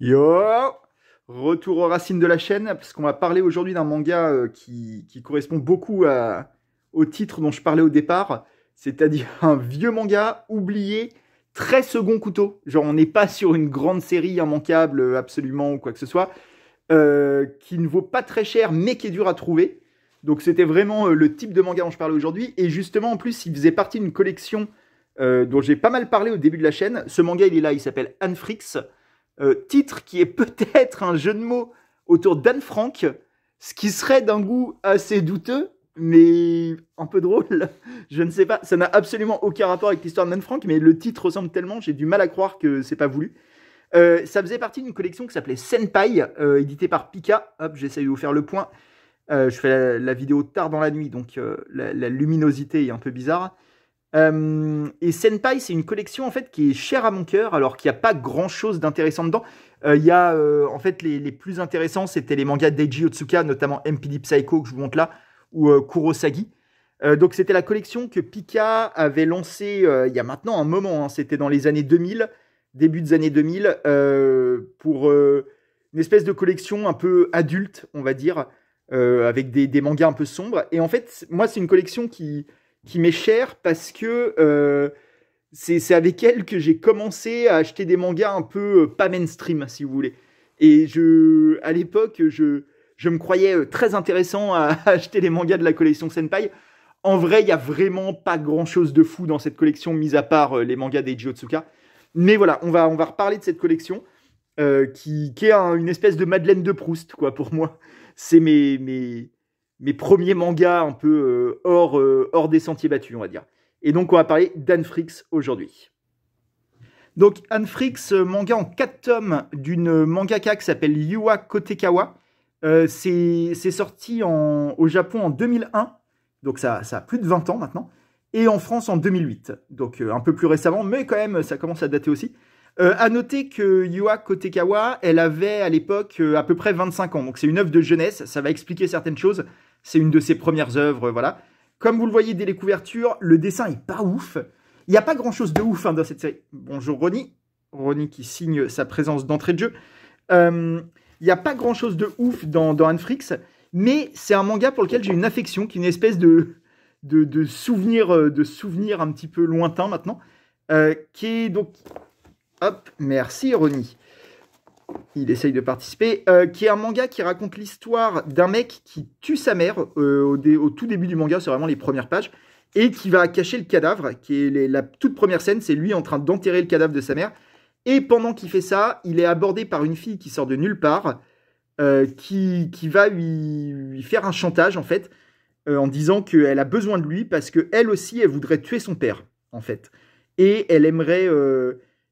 Yo Retour aux racines de la chaîne, parce qu'on va parler aujourd'hui d'un manga euh, qui, correspond beaucoup au titre dont je parlais au départ, c'est-à-dire un vieux manga oublié, très second couteau. Genre on n'est pas sur une grande série immanquable euh, absolument ou quoi que ce soit, euh, qui ne vaut pas très cher mais qui est dur à trouver. Donc c'était vraiment le type de manga dont je parlais aujourd'hui. Et justement en plus il faisait partie d'une collection dont j'ai pas mal parlé au début de la chaîne. Ce manga il est là, il s'appelle Anfrix. Euh, titre qui est peut-être un jeu de mots autour d'Anne Frank, ce qui serait d'un goût assez douteux, mais un peu drôle. Je ne sais pas, ça n'a absolument aucun rapport avec l'histoire d'Anne Frank, mais le titre ressemble tellement, j'ai du mal à croire que c'est pas voulu. Euh, ça faisait partie d'une collection qui s'appelait Senpai, euh, éditée par Pika. Hop, j'essaye de vous faire le point. Euh, je fais la, vidéo tard dans la nuit, donc la, luminosité est un peu bizarre. Euh, et Senpai, c'est une collection en fait qui est chère à mon cœur, alors qu'il n'y a pas grand chose d'intéressant dedans. Euh, il y a euh, en fait les, plus intéressants, c'était les mangas d'Eiji Otsuka, notamment MPD Psycho que je vous montre là, ou Kurosagi. donc c'était la collection que Pika avait lancée il y a maintenant un moment, hein. c'était dans les années 2000, début des années 2000, pour une espèce de collection un peu adulte, on va dire, avec des, mangas un peu sombres. Et en fait, moi c'est une collection qui qui m'est chère parce que euh, c'est avec elle que j'ai commencé à acheter des mangas un peu euh, pas mainstream, si vous voulez. Et je, à l'époque, je, je me croyais euh, très intéressant à acheter les mangas de la collection Senpai. En vrai, il n'y a vraiment pas grand-chose de fou dans cette collection, mis à part les mangas d'Eiji Otsuka. Mais voilà, on va, on va reparler de cette collection, qui, qui, est une espèce de Madeleine de Proust, quoi, pour moi. C'est mes, mes, mes premiers mangas un peu euh, euh, hors, des sentiers battus, on va dire. Et donc, on va parler d'Anfrix aujourd'hui. Donc, Anfrix, euh, manga en 4 tomes d'une mangaka qui s'appelle Yua Kotekawa. c'est sorti au Japon en 2001, donc ça, a plus de 20 ans maintenant, et en France en 2008, donc un peu plus récemment, mais quand même, ça commence à dater aussi. A à noter que Yua Kotekawa, elle avait à l'époque à peu près 25 ans, donc c'est une œuvre de jeunesse, ça va expliquer certaines choses. C'est une de ses premières œuvres, voilà. Comme vous le voyez dès les couvertures, le dessin est pas ouf. Il n'y a pas grand-chose de ouf hein, dans cette série. Bonjour Ronnie. Ronnie qui signe sa présence d'entrée de jeu. Euh, il n'y a pas grand-chose de ouf dans, dans Anfrix, mais c'est un manga pour lequel j'ai une affection, qui est une espèce de, de, souvenir, euh, de souvenir un petit peu lointain maintenant, euh, qui est donc... Hop, merci Ronnie il essaye de participer, euh, qui est un manga qui raconte l'histoire d'un mec qui tue sa mère euh, au, tout début du manga, c'est vraiment les premières pages, et qui va cacher le cadavre, qui est la toute première scène, c'est lui en train d'enterrer le cadavre de sa mère. Et pendant qu'il fait ça, il est abordé par une fille qui sort de nulle part, euh, qui, va lui, faire un chantage en fait, en disant qu'elle a besoin de lui parce qu'elle aussi, elle voudrait tuer son père en fait, et elle aimerait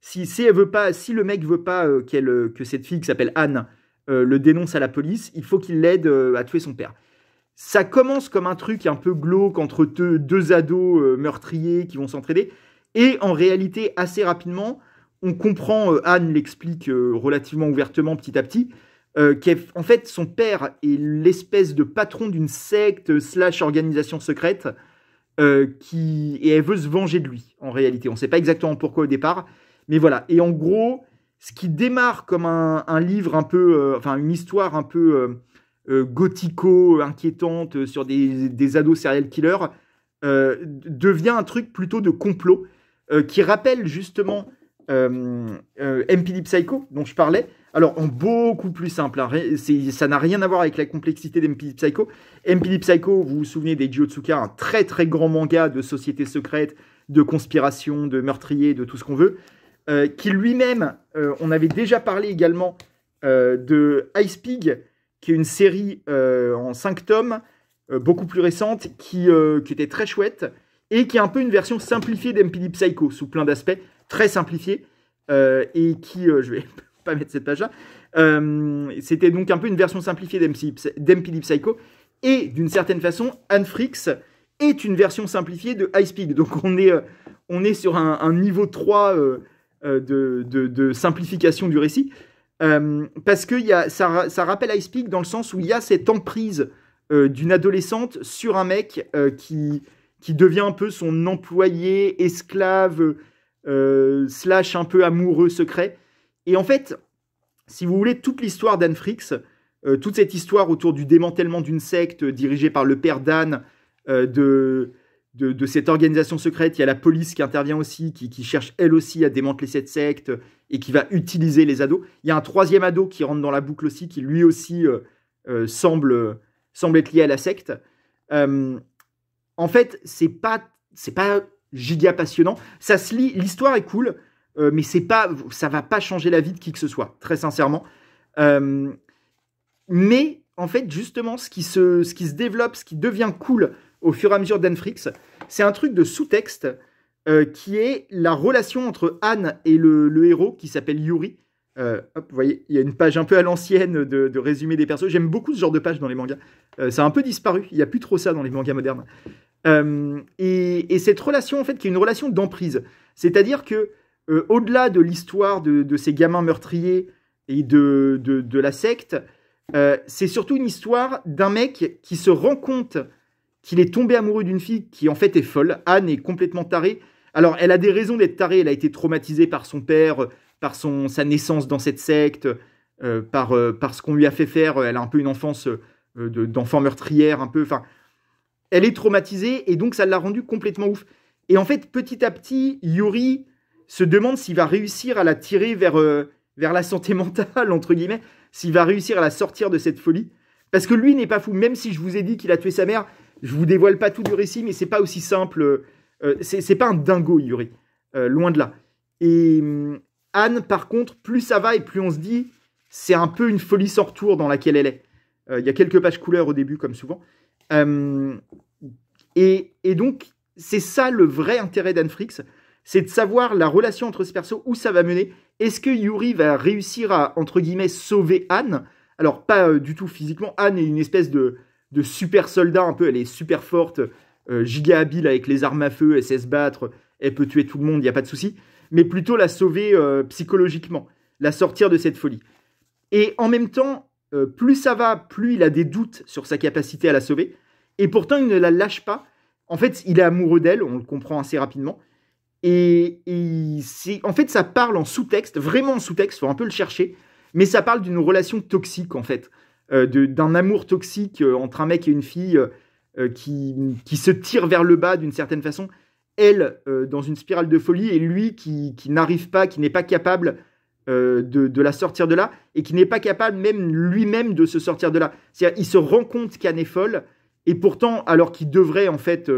si, elle veut pas, si le mec veut pas euh, euh, que cette fille qui s'appelle Anne euh, le dénonce à la police, il faut qu'il l'aide à tuer son père. Ça commence comme un truc un peu glauque entre deux, ados meurtriers qui vont s'entraider. Et en réalité, assez rapidement, on comprend, Anne l'explique relativement ouvertement petit à petit, qu'en fait, son père est l'espèce de patron d'une secte slash organisation secrète qui, et elle veut se venger de lui, en réalité. On ne sait pas exactement pourquoi au départ, mais voilà. Et en gros, ce qui démarre comme un, livre un peu, euh, enfin une histoire un peu euh, euh, gothico, inquiétante sur des, ados serial killers, devient un truc plutôt de complot qui rappelle justement MPD Psycho dont je parlais. Alors, en beaucoup plus simple, hein. ça n'a rien à voir avec la complexité d'MPD Psycho. MPD Psycho, vous vous souvenez des Tsuka, un très très grand manga de société secrète, de conspiration, de meurtrier, de tout ce qu'on veut. Euh, qui lui-même, euh, on avait déjà parlé également euh, de Ice Pig, qui est une série en 5 tomes, beaucoup plus récente, qui, qui était très chouette, et qui est un peu une version simplifiée d'MPD Psycho, sous plein d'aspects, très simplifiée, et qui, je vais pas mettre cette page-là, c'était donc un peu une version simplifiée d'MPD Psycho, et d'une certaine façon, Anne Fricks est une version simplifiée de Ice Pig, Donc on est, on est sur un, un niveau 3 euh, de, simplification du récit. Euh, parce que y a, ça, rappelle Ice Peak dans le sens où il y a cette emprise euh, d'une adolescente sur un mec qui, qui devient un peu son employé, esclave, slash un peu amoureux secret. Et en fait, si vous voulez, toute l'histoire d'Anne Frix, toute cette histoire autour du démantèlement d'une secte dirigée par le père d'Anne, de, de, cette organisation secrète. Il y a la police qui intervient aussi, qui, cherche elle aussi à démanteler cette secte et qui va utiliser les ados. Il y a un troisième ado qui rentre dans la boucle aussi, qui lui aussi euh, euh, semble, semble être lié à la secte. Euh, en fait, c'est pas c'est pas giga passionnant. Ça se lit, l'histoire est cool, mais c'est pas ça va pas changer la vie de qui que ce soit, très sincèrement. mais en fait, justement, ce qui ce qui se développe, ce qui devient cool au fur et à mesure d'Anfrix. C'est un truc de sous-texte euh, qui est la relation entre Anne et le, héros qui s'appelle Yuri. Euh, vous voyez, il y a une page un peu à l'ancienne de, résumé des persos. J'aime beaucoup ce genre de page dans les mangas. ça euh, a un peu disparu. Il n'y a plus trop ça dans les mangas modernes. Et, cette relation, en fait, qui est une relation d'emprise. C'est-à-dire que, au-delà de l'histoire de, de, ces gamins meurtriers et de, de la secte, c'est surtout une histoire d'un mec qui se rend compte qu'il est tombé amoureux d'une fille qui en fait est folle. Anne est complètement tarée. Alors, elle a des raisons d'être tarée. Elle a été traumatisée par son père, par son, sa naissance dans cette secte, euh, par, euh, par, ce qu'on lui a fait faire. Elle a un peu une enfance euh, d'enfant meurtrière, un peu. Enfin, elle est traumatisée et donc ça l'a rendue complètement ouf. Et en fait, petit à petit, Yuri se demande s'il va réussir à la tirer vers, vers la santé mentale, entre guillemets, s'il va réussir à la sortir de cette folie. Parce que lui n'est pas fou, même si je vous ai dit qu'il a tué sa mère, je vous dévoile pas tout du récit, mais c'est pas aussi simple. Euh, euh, c'est pas un dingo, Yuri. Euh, loin de là. Et hum, Anne, par contre, plus ça va et plus on se dit, c'est un peu une folie sans retour dans laquelle elle est. Il y a quelques pages couleurs au début, comme souvent. Hum, et, donc, c'est ça le vrai intérêt d'Anne Frix, c'est de savoir la relation entre ces perso où ça va mener. Est-ce que Yuri va réussir à, entre guillemets, sauver Anne Alors, pas du tout physiquement. Anne est une espèce de, de super soldats un peu. Elle est super forte, euh, giga habile avec les armes à feu, elle sait se battre, elle peut tuer tout le monde, il n'y a pas de souci. Mais plutôt la sauver euh, psychologiquement, la sortir de cette folie. Et en même temps, euh, plus ça va, plus il a des doutes sur sa capacité à la sauver. Et pourtant, il ne la lâche pas. En fait, il est amoureux d'elle, on le comprend assez rapidement. Et, et en fait, ça parle en sous-texte, vraiment en sous-texte, faut un peu le chercher. Mais ça parle d'une relation toxique, en fait. Euh, d'un amour toxique euh, entre un mec et une fille euh, qui, se tire vers le bas d'une certaine façon, elle dans une spirale de folie et lui qui, n'arrive pas, qui n'est pas capable de, la sortir de là et qui n'est pas capable même lui-même de se sortir de là. cest il se rend compte qu'Anne est folle et pourtant, alors qu'il devrait en fait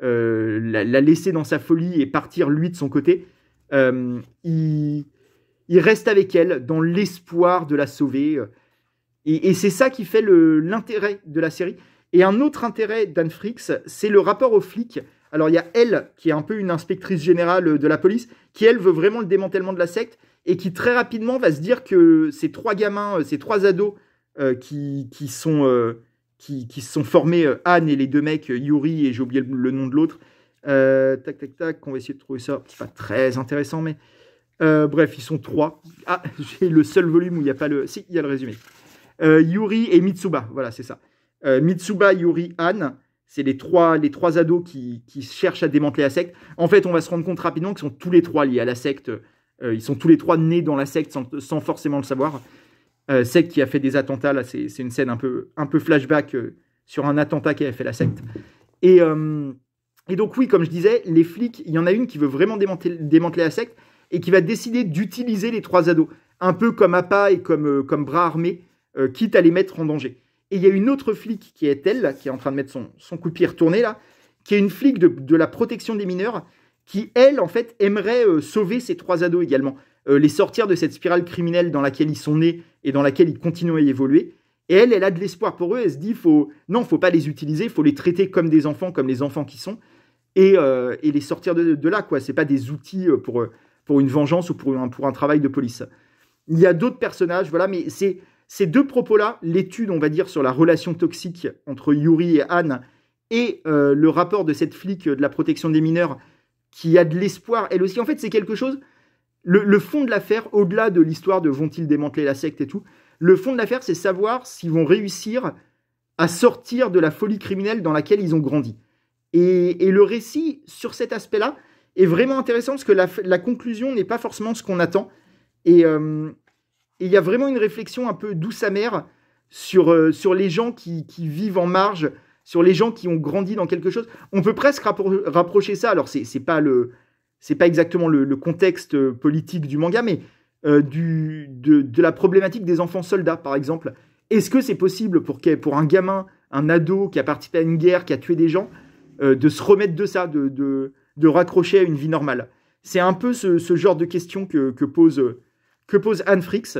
la, laisser dans sa folie et partir lui de son côté, il, reste avec elle dans l'espoir de la sauver. Et, c'est ça qui fait l'intérêt de la série. Et un autre intérêt d'Anne Fricks, c'est le rapport aux flics. Alors il y a elle, qui est un peu une inspectrice générale de la police, qui elle veut vraiment le démantèlement de la secte, et qui très rapidement va se dire que ces trois gamins, euh, ces trois ados euh, qui, qui, sont, euh, qui, sont formés, Anne et les deux mecs, Yuri, et j'ai oublié le, nom de l'autre, tac tac tac, on va essayer de trouver ça, c'est pas très intéressant, mais bref, ils sont trois. Ah, j'ai le seul volume où il n'y a pas le... Si, il y a le résumé. Euh, Yuri et Mitsuba, voilà, c'est ça. Euh, Mitsuba, Yuri, Anne, c'est les trois, les trois ados qui, cherchent à démanteler la secte. En fait, on va se rendre compte rapidement qu'ils sont tous les trois liés à la secte. Euh, ils sont tous les trois nés dans la secte sans, forcément le savoir. secte qui a fait des attentats, là, c'est une scène un peu, un peu flashback sur un attentat a fait la secte. Et, donc, oui, comme je disais, les flics, il y en a une qui veut vraiment démanteler, la secte et qui va décider d'utiliser les trois ados. Un peu comme Apa et comme, comme Bras Armé, euh, quitte à les mettre en danger. Et il y a une autre flic qui est elle, qui est en train de mettre son, son coup de pied retourné, là, qui est une flic de, de la protection des mineurs, qui, elle, en fait, aimerait euh, sauver ces trois ados également, euh, les sortir de cette spirale criminelle dans laquelle ils sont nés et dans laquelle ils continuent à évoluer. Et elle, elle a de l'espoir pour eux, elle se dit, faut... non, faut pas les utiliser, faut les traiter comme des enfants, comme les enfants qui sont, et, et les sortir de, de, là, quoi. C'est pas des outils pour, pour une vengeance ou pour un, pour un travail de police. Il y a d'autres personnages, voilà, mais c'est ces deux propos-là, l'étude, on va dire, sur la relation toxique entre Yuri et Anne, et euh, le rapport de cette flic euh, de la protection des mineurs, qui a de l'espoir, elle aussi, en fait, c'est quelque chose... Le, fond de l'affaire, au-delà de l'histoire de vont-ils démanteler la secte et tout, le fond de l'affaire, c'est savoir s'ils vont réussir à sortir de la folie criminelle dans laquelle ils ont grandi. Et, le récit sur cet aspect-là est vraiment intéressant parce que la, conclusion n'est pas forcément ce qu'on attend. Et, euh, il y a vraiment une réflexion un peu douce amère sur, euh, sur les gens qui, vivent en marge, sur les gens qui ont grandi dans quelque chose. On peut presque rapprocher ça. Alors, ce n'est pas, pas exactement le, contexte euh, politique du manga, mais euh, du, de, la problématique des enfants soldats, par exemple. Est-ce que c'est possible pour, pour un gamin, un ado qui a participé à une guerre, qui a tué des gens, de se remettre de ça, de, raccrocher à une vie normale C'est un peu ce, genre de question que pose que pose Anne frix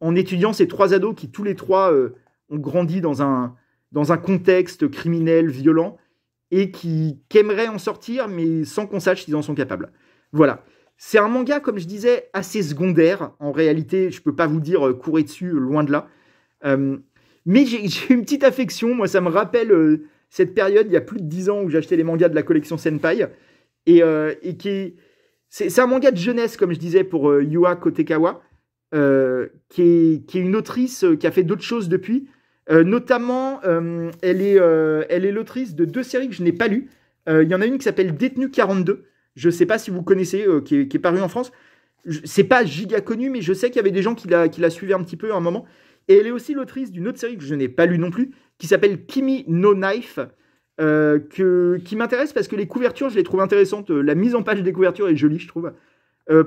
en étudiant ces trois ados qui tous les trois euh, ont grandi dans un, dans un contexte criminel violent et qui, aimeraient en sortir mais sans qu'on sache s'ils en sont capables. Voilà. C'est un manga, comme je disais, assez secondaire. En réalité, je ne peux pas vous dire euh, courir dessus, euh, loin de là. mais j'ai une petite affection. Moi, ça me rappelle cette période, il y a plus de dix ans, où j'achetais les mangas de la collection Senpai. Et, qui. C'est un manga de jeunesse, comme je disais, pour Yua Kotekawa euh, qui, est, une autrice euh, qui a fait d'autres choses depuis. Euh, notamment, elle est elle est l'autrice de deux séries que je n'ai pas lues. Il y en a une qui s'appelle Détenu 42. Je ne sais pas si vous connaissez, qui est, qui, est, parue en France. C'est pas giga connu, mais je sais qu'il y avait des gens qui la, qui la suivaient un petit peu à un moment. Et elle est aussi l'autrice d'une autre série que je n'ai pas lue non plus, qui s'appelle Kimi No Knife, que, qui m'intéresse parce que les couvertures, je les trouve intéressantes. La mise en page des couvertures est jolie, je trouve.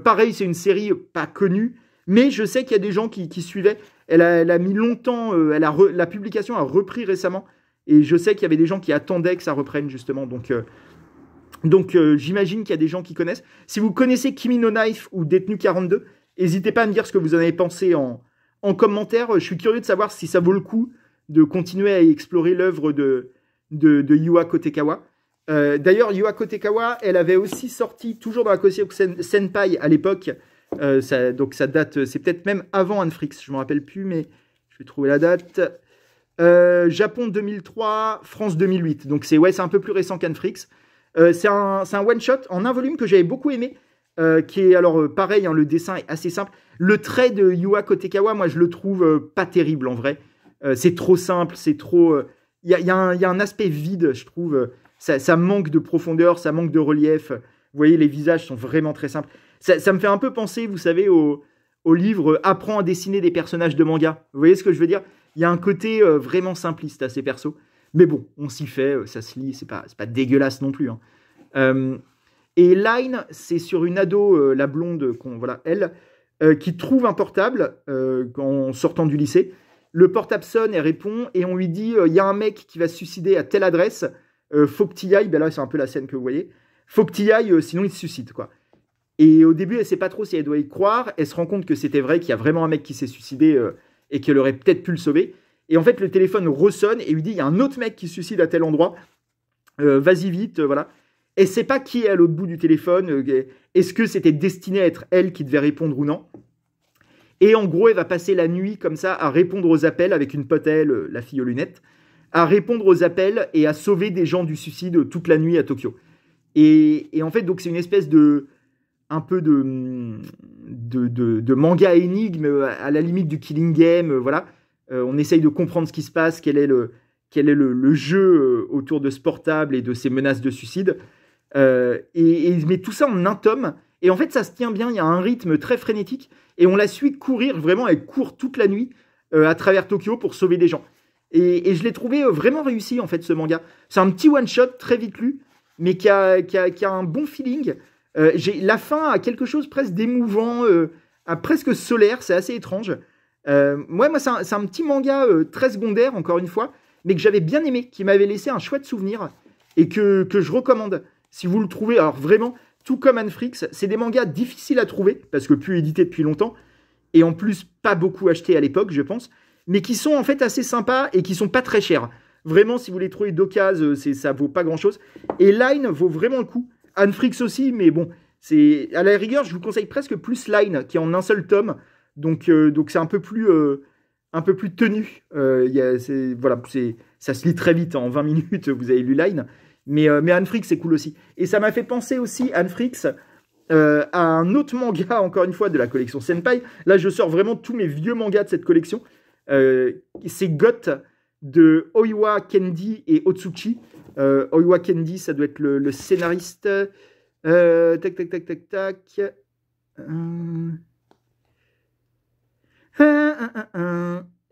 pareil, c'est une série pas connue, mais je sais qu'il y a des gens qui, suivaient. Elle a, mis longtemps, euh, la publication a repris récemment. Et je sais qu'il y avait des gens qui attendaient que ça reprenne, justement. Donc, euh, donc euh, j'imagine qu'il y a des gens qui connaissent. Si vous connaissez Kimi no Knife ou Détenu 42, n'hésitez pas à me dire ce que vous en avez pensé en, commentaire. Je suis curieux de savoir si ça vaut le coup de continuer à explorer l'œuvre de, de, Yua Kotekawa. D'ailleurs, Yua Kotekawa, elle avait aussi sorti, toujours dans la collection Senpai à l'époque, euh, donc ça date, c'est peut-être même avant Anfrix, je ne me rappelle plus, mais je vais trouver la date. Euh, Japon 2003, France 2008. Donc c'est ouais, c'est un peu plus récent qu'Anfrix. Euh, c'est un, one-shot en un volume que j'avais beaucoup aimé, qui est alors pareil, hein, le dessin est assez simple. Le trait de Yua Kotekawa, moi je le trouve pas terrible en vrai. c'est trop simple, c'est trop... Il y a, un aspect vide, je trouve. ça, manque de profondeur, ça manque de relief. Vous voyez, les visages sont vraiment très simples. Ça, me fait un peu penser, vous savez, au, livre Apprends à dessiner des personnages de manga. Vous voyez ce que je veux dire Il y a un côté euh, vraiment simpliste à ces persos. Mais bon, on s'y fait, euh, ça se lit, c'est pas, pas dégueulasse non plus. Hein. Euh, et Line, c'est sur une ado, la blonde, voilà, elle, qui trouve un portable en sortant du lycée. Le portable sonne, et répond, et on lui dit il y a un mec qui va se suicider à telle adresse, faut que ailles. Ben là, c'est un peu la scène que vous voyez. Faut que sinon il se suicide, quoi. Et au début, elle sait pas trop si elle doit y croire. Elle se rend compte que c'était vrai, qu'il y a vraiment un mec qui s'est suicidé euh, et qu'elle aurait peut-être pu le sauver. Et en fait, le téléphone ressonne et lui dit il y a un autre mec qui se suicide à tel endroit. Euh, vas-y vite, euh, voilà. Elle sait pas qui est à l'autre bout du téléphone. Est-ce que c'était destiné à être elle qui devait répondre ou non Et en gros, elle va passer la nuit comme ça à répondre aux appels avec une pote elle, la fille aux lunettes, à répondre aux appels et à sauver des gens du suicide toute la nuit à Tokyo. et en fait, donc c'est une espèce de un peu de, manga énigme à la limite du killing game. Euh, voilà, euh, on essaye de comprendre ce qui se passe, quel est le, quel est le, jeu euh, autour de ce portable et de ces menaces de suicide. et, il met tout ça en un tome. Et en fait, ça se tient bien. Il y a un rythme très frénétique et on la suit courir vraiment. Elle court toute la nuit à travers Tokyo pour sauver des gens. Et, je l'ai trouvé vraiment réussi en fait ce manga. C'est un petit one shot très vite lu, mais qui a, qui a, qui a un bon feeling. Euh, j'ai la fin à quelque chose presque d'émouvant, euh, à presque solaire, c'est assez étrange. Euh, moi, moi c'est un, petit manga très secondaire, encore une fois, mais que j'avais bien aimé, qui m'avait laissé un chouette souvenir et que, que je recommande. Si vous le trouvez, alors vraiment, tout comme Anfrix, c'est des mangas difficiles à trouver, parce que plus édités depuis longtemps, et en plus pas beaucoup achetés à l'époque, je pense, mais qui sont en fait assez sympas et qui sont pas très chers. Vraiment, si vous les trouvez d'occasion, ça vaut pas grand chose. Et Line vaut vraiment le coup frix aussi, mais bon, c'est à la rigueur, je vous conseille presque plus Line, qui est en un seul tome. Donc, euh, donc c'est un peu plus, euh, un peu plus tenu. Euh, il y a, voilà, ça se lit très vite. en 20 minutes, vous avez lu Line. Mais, mais Anne frix c'est cool aussi. Et ça m'a fait penser aussi, Anne à un autre manga, encore une fois, de la collection Senpai. Là, je sors vraiment tous mes vieux mangas de cette collection. c'est Got de Oiwa Kendi et Otsuchi. Euh, Kendi, ça doit être le, scénariste. tac, tac, tac, tac, tac.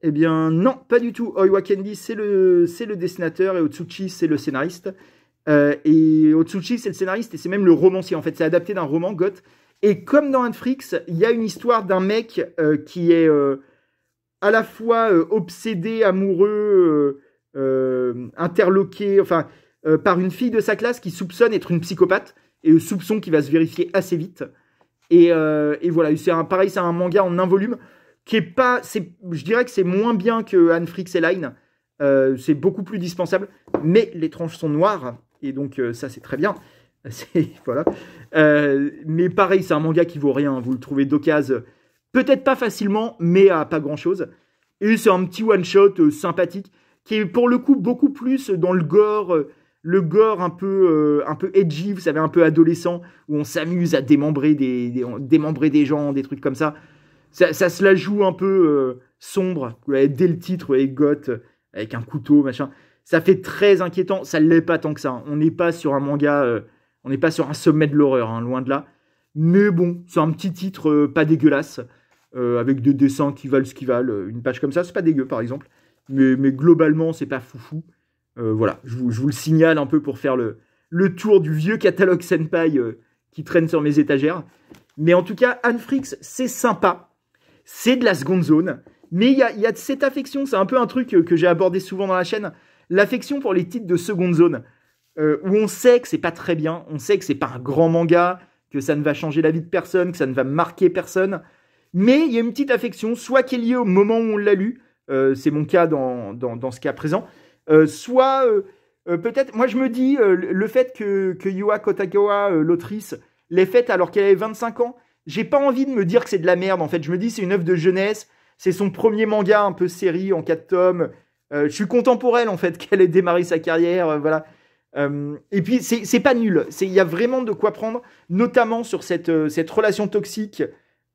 eh bien, non, pas du tout. Oiwa Kendi, c'est le, le dessinateur et Otsuchi, c'est le scénariste. et Otsuchi, c'est le scénariste et c'est même le romancier. En fait, c'est adapté d'un roman goth. Et comme dans Netflix, il y a une histoire d'un mec qui est à la fois obsédé, amoureux euh, interloqué, enfin, euh, par une fille de sa classe qui soupçonne être une psychopathe, et le soupçon qui va se vérifier assez vite. Et, euh, voilà, c'est un, pareil, c'est un manga en un volume qui est pas, c'est, je dirais que c'est moins bien que Anne Fricks et Line. c'est beaucoup plus dispensable, mais les tranches sont noires, et donc ça c'est très bien. voilà. mais pareil, c'est un manga qui vaut rien, vous le trouvez d'occasion, peut-être pas facilement, mais à pas grand-chose. Et c'est un petit one-shot sympathique qui est pour le coup beaucoup plus dans le gore, euh, le gore un peu, euh, un peu edgy, vous savez, un peu adolescent, où on s'amuse à démembrer des, des gens, des trucs comme ça. Ça, ça se la joue un peu euh, sombre, dès le titre, et got avec un couteau, machin. Ça fait très inquiétant, ça ne l'est pas tant que ça. On n'est pas sur un manga, on n'est pas sur un sommet de l'horreur, hein, loin de là. Mais bon, c'est un petit titre pas dégueulasse, avec des dessins qui valent ce qu'ils valent, une page comme ça, c'est pas dégueu par exemple mais, globalement, c'est pas foufou. Euh, voilà, je vous, le signale un peu pour faire le, le tour du vieux catalogue Senpai euh, qui traîne sur mes étagères. Mais en tout cas, Anne Anfrix, c'est sympa. C'est de la seconde zone. Mais il y a, y cette affection, c'est un peu un truc euh, que j'ai abordé souvent dans la chaîne, l'affection pour les titres de seconde zone. où on sait que c'est pas très bien, on sait que c'est pas un grand manga, que ça ne va changer la vie de personne, que ça ne va marquer personne. Mais il y a une petite affection, soit qui est liée au moment où on l'a lu, euh, c'est mon cas dans, dans, ce cas présent. Euh, soit euh, peut-être, moi je me dis, le fait que, que Yua Kotagawa, l'autrice, l'ait faite alors qu'elle avait 25 ans, j'ai pas envie de me dire que c'est de la merde en fait. Je me dis, c'est une œuvre de jeunesse, c'est son premier manga un peu série en 4 tomes. je suis elle en fait qu'elle ait démarré sa carrière, voilà. et puis, c'est pas nul. Il y a vraiment de quoi prendre, notamment sur cette, cette relation toxique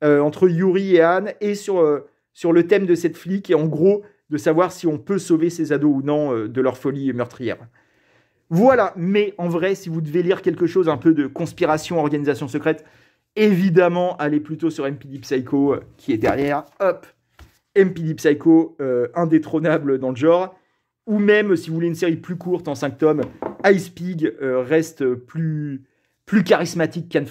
entre Yuri et Anne et sur sur le thème de cette flic et en gros de savoir si on peut sauver ces ados ou non euh, de leur folie meurtrière. Voilà, mais en vrai, si vous devez lire quelque chose un peu de conspiration, organisation secrète, évidemment, allez plutôt sur MPD Psycho euh, qui est derrière. Hop MPD Psycho, euh, indétrônable dans le genre. Ou même, si vous voulez une série plus courte en 5 tomes, Ice Pig reste plus, plus charismatique qu'Anne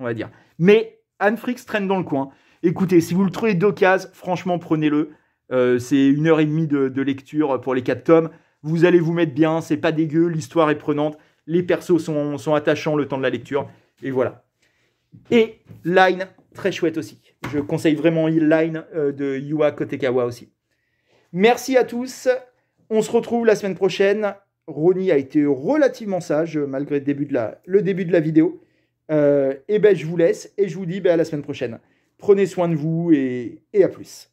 on va dire. Mais Anne traîne dans le coin. Écoutez, si vous le trouvez d'occasion, franchement, prenez-le. Euh, c'est une heure et demie de, lecture pour les quatre tomes. Vous allez vous mettre bien, c'est pas dégueu, l'histoire est prenante, les persos sont, attachants le temps de la lecture, et voilà. Et Line, très chouette aussi. Je conseille vraiment Line euh, de Yua Kotekawa aussi. Merci à tous. On se retrouve la semaine prochaine. Ronnie a été relativement sage malgré le début de la, vidéo. Euh, et ben je vous laisse et je vous dis ben, à la semaine prochaine. Prenez soin de vous et, à plus.